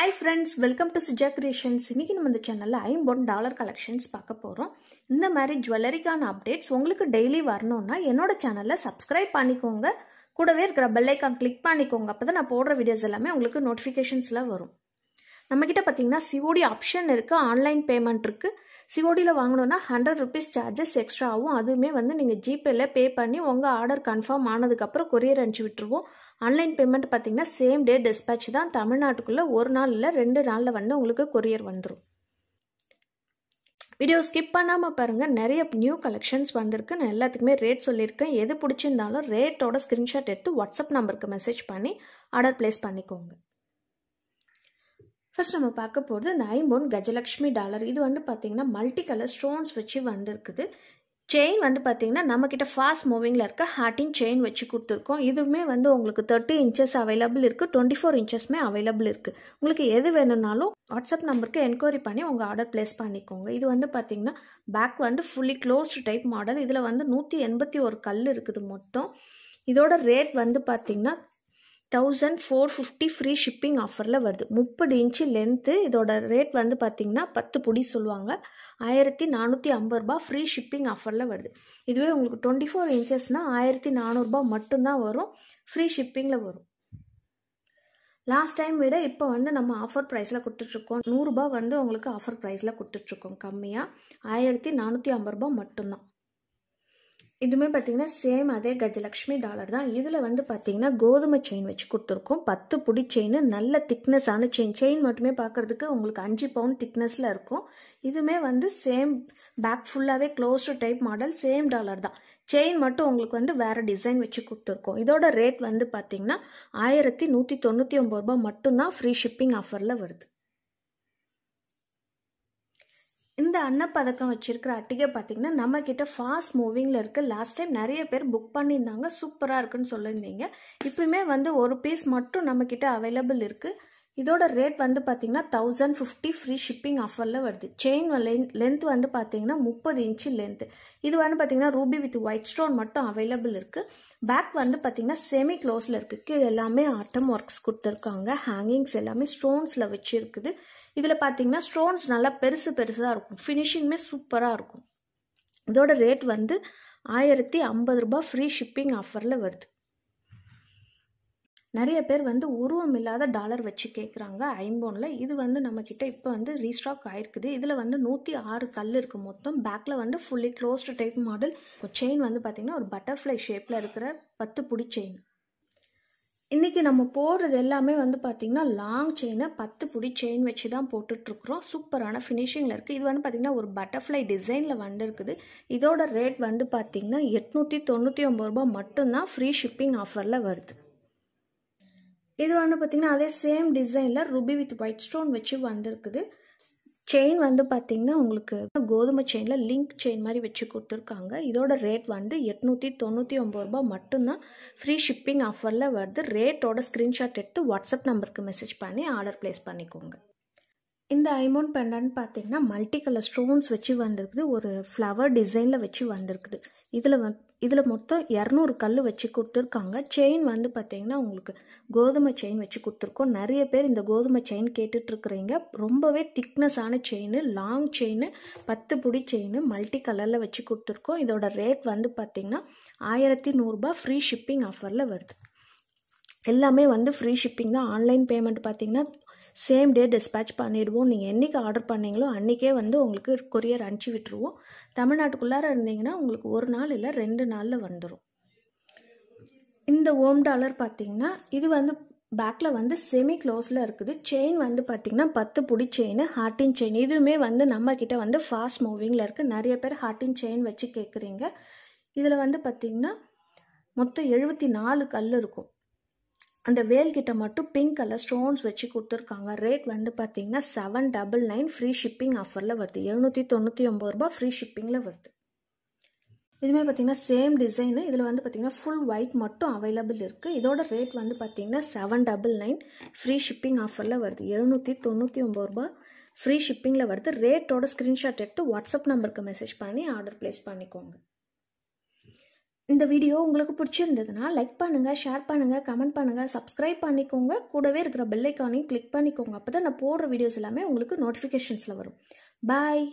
hi friends welcome to Suja creations இன்றைக்கி நம்ம இந்த சேனலில் ஐம்பொன் டாலர் கலெக்ஷன்ஸ் பார்க்க போகிறோம் இந்த மாதிரி ஜுவல்லரிக்கான அப்டேட்ஸ் உங்களுக்கு டெய்லி வரணுன்னா என்னோட சேனலை சப்ஸ்கிரைப் பண்ணிக்கோங்க கூடவே இருக்கிற பெல்லைக்கான் கிளிக் பண்ணிக்கோங்க அப்போ தான் நான் போடுற வீடியோஸ் எல்லாமே உங்களுக்கு நோட்டிஃபிகேஷன்ஸ்லாம் வரும் நம்மக்கிட்ட பார்த்தீங்கன்னா சிஓடி ஆப்ஷன் இருக்குது ஆன்லைன் பேமெண்ட் இருக்குது சிஓடியில் வாங்கணுன்னா ஹண்ட்ரட் ருபீஸ் சார்ஜஸ் எக்ஸ்ட்ரா ஆகும் அதுவுமே வந்து நீங்கள் ஜிபேயில் பே பண்ணி உங்கள் ஆர்டர் கன்ஃபார்ம் ஆனதுக்கப்புறம் கொரியர் அனுப்பிச்சி விட்டுருவோம் ஆன்லைன் பேமெண்ட் பார்த்தீங்கன்னா சேம் டே டிஸ்பேச் தான் தமிழ்நாட்டுக்குள்ளே ஒரு நாள் இல்லை ரெண்டு நாளில் வந்து உங்களுக்கு கொரியர் வந்துடும் வீடியோ ஸ்கிப் பண்ணாமல் பாருங்கள் நிறைய நியூ கலெக்ஷன்ஸ் வந்திருக்கு நான் எல்லாத்துக்குமே ரேட் சொல்லியிருக்கேன் எது பிடிச்சிருந்தாலும் ரேட்டோட ஸ்க்ரீன்ஷாட் எடுத்து வாட்ஸ்அப் நம்பருக்கு மெசேஜ் பண்ணி ஆர்டர் ப்ளேஸ் பண்ணிக்கோங்க ஃபஸ்ட் நம்ம பார்க்க போகிறது இந்த ஐம்போன் கஜலக்ஷ்மி டாலர் இது வந்து பார்த்திங்கன்னா மல்டி கலர் ஸ்டோன்ஸ் வச்சு வந்திருக்குது செயின் வந்து பார்த்திங்கன்னா நம்மக்கிட்ட ஃபாஸ்ட் மூவிங்கில் இருக்க ஹார்டின் செயின் வச்சு கொடுத்துருக்கோம் இதுவுமே வந்து உங்களுக்கு தேர்ட்டி இன்ச்சஸ் அவைலபிள் இருக்குது டுவெண்ட்டி ஃபோர் இன்ச்சஸ்மே அவைலபிள் இருக்குது உங்களுக்கு எது வேணும்னாலும் வாட்ஸ்அப் நம்பருக்கு என்கொயரி பண்ணி உங்கள் ஆர்டர் ப்ளேஸ் பண்ணிக்கோங்க இது வந்து பார்த்திங்கன்னா பேக் வந்து ஃபுல்லி க்ளோஸ்டு டைப் மாடல் இதில் வந்து நூற்றி எண்பத்தி ஒரு கல் இருக்குது மொத்தம் இதோட ரேட் வந்து பார்த்திங்கன்னா thousand four fifty free shipping ஆஃபரில் வருது முப்பது இன்ச்சு லென்த்து இதோட ரேட் வந்து பார்த்திங்கன்னா பத்து பொடி சொல்லுவாங்க ஆயிரத்தி நானூற்றி ஐம்பது ரூபா ஃப்ரீ ஷிப்பிங் ஆஃபரில் வருது இதுவே உங்களுக்கு டுவெண்ட்டி ஃபோர் இன்ச்சஸ்னால் ஆயிரத்தி நானூறுரூபா மட்டும்தான் வரும் ஃப்ரீ ஷிப்பிங்கில் வரும் லாஸ்ட் டைம் விட இப்போ வந்து நம்ம ஆஃபர் ப்ரைஸில் கொடுத்துட்ருக்கோம் நூறுரூபா வந்து உங்களுக்கு ஆஃபர் ப்ரைஸில் கொடுத்துட்ருக்கோம் கம்மியாக ஆயிரத்தி நானூற்றி ஐம்பது ரூபா மட்டும்தான் இதுவுமே பார்த்தீங்கன்னா சேம் அதே கஜலக்ஷ்மி டாலர் தான் இதில் வந்து பார்த்தீங்கன்னா கோதுமை செயின் வச்சு கொடுத்துருக்கோம் பத்து புடி செயின் நல்ல திக்னஸ்ஸான செயின் செயின் மட்டுமே பார்க்குறதுக்கு உங்களுக்கு அஞ்சு பவுண்ட் திக்னஸில் இருக்கும் இதுவுமே வந்து சேம் பேக் ஃபுல்லாகவே closed type model same dollar தான் செயின் மட்டும் உங்களுக்கு வந்து வேறு டிசைன் வச்சு கொடுத்துருக்கோம் இதோட ரேட் வந்து பார்த்தீங்கன்னா ஆயிரத்தி நூற்றி தொண்ணூற்றி ஒம்பது ரூபா மட்டும்தான் ஃப்ரீ ஷிப்பிங் ஆஃபரில் வருது இந்த அன்னப்பதக்கம் வச்சுருக்கிற அட்டிகை பார்த்தீங்கன்னா நம்மக்கிட்ட ஃபாஸ்ட் மூவிங்கில் இருக்குது லாஸ்ட் டைம் நிறைய பேர் புக் பண்ணியிருந்தாங்க சூப்பராக இருக்குன்னு சொல்லியிருந்தீங்க இப்பயுமே வந்து ஒரு பீஸ் மட்டும் நம்மக்கிட்ட அவைலபிள் இருக்குது இதோட ரேட் வந்து பார்த்தீங்கன்னா தௌசண்ட் ஃபிஃப்டி ஃப்ரீ ஷிப்பிங் ஆஃபரில் வருது செயின் லென்த் வந்து பார்த்தீங்கன்னா முப்பது இன்ச்சு லென்த்து இது வந்து பார்த்தீங்கன்னா ரூபி வித் ஒயிட் ஸ்டோன் மட்டும் அவைலபிள் இருக்குது பேக் வந்து பார்த்தீங்கன்னா செமி க்ளோஸில் இருக்குது கீழே எல்லாமே ஆட்டம் ஒர்க்ஸ் கொடுத்துருக்காங்க ஹேங்கிங்ஸ் எல்லாமே ஸ்டோன்ஸில் வச்சுருக்குது இதில் பார்த்தீங்கன்னா ஸ்டோன்ஸ் நல்லா பெருசு பெருசாக இருக்கும் ஃபினிஷிங்குமே சூப்பராக இருக்கும் இதோட ரேட் வந்து ஆயிரத்தி ஐம்பது ரூபாய் ஃப்ரீ ஷிப்பிங் ஆஃபரில் வருது நிறைய பேர் வந்து உருவம் இல்லாத டாலர் வச்சு கேட்குறாங்க ஐம்போனில் இது வந்து நம்மக்கிட்ட இப்போ வந்து ரீஸ்டாக் ஆயிருக்குது இதில் வந்து நூற்றி ஆறு கல் இருக்குது மொத்தம் பேக்கில் வந்து ஃபுல்லி க்ளோஸ்டு டைப் மாடல் இப்போ செயின் வந்து பார்த்திங்கன்னா ஒரு பட்டர்ஃப்ளை ஷேப்பில் இருக்கிற பத்து புடி செயின் இன்றைக்கி நம்ம போடுறது எல்லாமே வந்து பார்த்திங்கன்னா லாங் செயினை பத்து புடி செயின் வச்சு தான் போட்டுட்ருக்குறோம் சூப்பரான ஃபினிஷிங்கில் இருக்குது இது வந்து பார்த்திங்கன்னா ஒரு பட்டர்ஃப்ளை டிசைனில் வந்துருக்குது இதோட ரேட் வந்து பார்த்திங்கன்னா எட்நூற்றி தொண்ணூற்றி ஒம்பது ரூபா மட்டும்தான் ஃப்ரீ ஷிப்பிங் ஆஃபரில் வருது இது வந்து பார்த்திங்கன்னா அதே சேம் டிசைனில் ருபி வித் ஒயிட் ஸ்டோன் வச்சு வந்திருக்குது செயின் வந்து பார்த்தீங்கன்னா உங்களுக்கு கோதுமை செயினில் லிங்க் செயின் மாதிரி வச்சு கொடுத்துருக்காங்க இதோட ரேட் வந்து எட்நூற்றி தொண்ணூற்றி ஒம்பது ரூபா மட்டும்தான் ஃப்ரீ ஷிப்பிங் ஆஃபரில் வருது ரேட்டோட ஸ்க்ரீன்ஷாட் எடுத்து வாட்ஸ்அப் நம்பருக்கு மெசேஜ் பண்ணி ஆர்டர் ப்ளேஸ் பண்ணிக்கோங்க இந்த ஐமோன் பெண்டன் பார்த்தீங்கன்னா மல்டி கலர் ஸ்டோன்ஸ் வச்சு வந்திருக்குது ஒரு ஃப்ளவர் டிசைனில் வச்சு வந்திருக்குது இதில் இதில் மொத்தம் இரநூறு கல் வச்சு கொடுத்துருக்காங்க செயின் வந்து பார்த்திங்கன்னா உங்களுக்கு கோதுமை செயின் வச்சு கொடுத்துருக்கோம் நிறைய பேர் இந்த கோதுமை செயின் கேட்டுட்ருக்குறீங்க ரொம்பவே திக்னஸான செயின் லாங் செயின் பத்து புடி செயின் மல்டி கலரில் வச்சு கொடுத்துருக்கோம் இதோட ரேட் வந்து பார்த்திங்கன்னா ஆயிரத்தி நூறுரூபா ஃப்ரீ ஷிப்பிங் ஆஃபரில் வருது எல்லாமே வந்து ஃப்ரீ ஷிப்பிங் தான் ஆன்லைன் பேமெண்ட் பார்த்தீங்கன்னா சேம் டே டிஸ்பேச் பண்ணிவிடுவோம் நீங்கள் என்றைக்கு ஆர்டர் பண்ணீங்களோ அன்றைக்கே வந்து உங்களுக்கு கொரியர் அனுப்பிச்சி விட்டுருவோம் தமிழ்நாட்டுக்குள்ளார இருந்தீங்கன்னா உங்களுக்கு ஒரு நாள் இல்லை ரெண்டு நாளில் வந்துடும் இந்த ஓம் டாலர் பார்த்திங்கன்னா இது வந்து பேக்கில் வந்து செமி க்ளோஸில் இருக்குது செயின் வந்து பார்த்திங்கன்னா பத்து புடி செயின் ஹார்டின் செயின் இதுவுமே வந்து நம்மக்கிட்ட வந்து ஃபாஸ்ட் மூவிங்கில் இருக்குது நிறைய பேர் ஹார்டின் செயின் வச்சு கேட்குறீங்க இதில் வந்து பார்த்திங்கன்னா மொத்தம் எழுபத்தி நாலு கல் இருக்கும் அந்த வேல் கிட்ட மட்டும் பிங்க் கலர் ஸ்டோன்ஸ் வச்சு கொடுத்துருக்காங்க ரேட் வந்து பார்த்தீங்கன்னா seven double nine free shipping ஆஃபரில் வருது எழுநூற்றி தொண்ணூற்றி ஒம்பது ரூபா ஃப்ரீ ஷிப்பிங்கில் வருது இதுவுமே பார்த்தீங்கன்னா சேம் டிசைனு இதில் வந்து பார்த்தீங்கன்னா ஃபுல் ஒயிட் மட்டும் அவைலபிள் இருக்குது இதோட ரேட் வந்து பார்த்தீங்கன்னா seven double nine free shipping ஆஃபரில் வருது எழுநூற்றி தொண்ணூற்றி ஒம்பது ரூபா ஃப்ரீ ஷிப்பிங்கில் வருது ரேட்டோட ஸ்க்ரீன்ஷாட் எடுத்து வாட்ஸ்அப் நம்பருக்கு மெசேஜ் பண்ணி ஆர்டர் ப்ளேஸ் பண்ணிக்கோங்க இந்த வீடியோ உங்களுக்கு பிடிச்சிருந்ததுன்னா லைக் பண்ணுங்கள் ஷேர் பண்ணுங்கள் கமெண்ட் பண்ணுங்கள் சப்ஸ்கிரைப் பண்ணிக்கோங்க கூடவே இருக்கிற பெல்லைக்கானையும் கிளிக் பண்ணிக்கோங்க அப்போ தான் நான் போடுற வீடியோஸ் எல்லாமே உங்களுக்கு நோட்டிஃபிகேஷன்ஸில் வரும் பாய்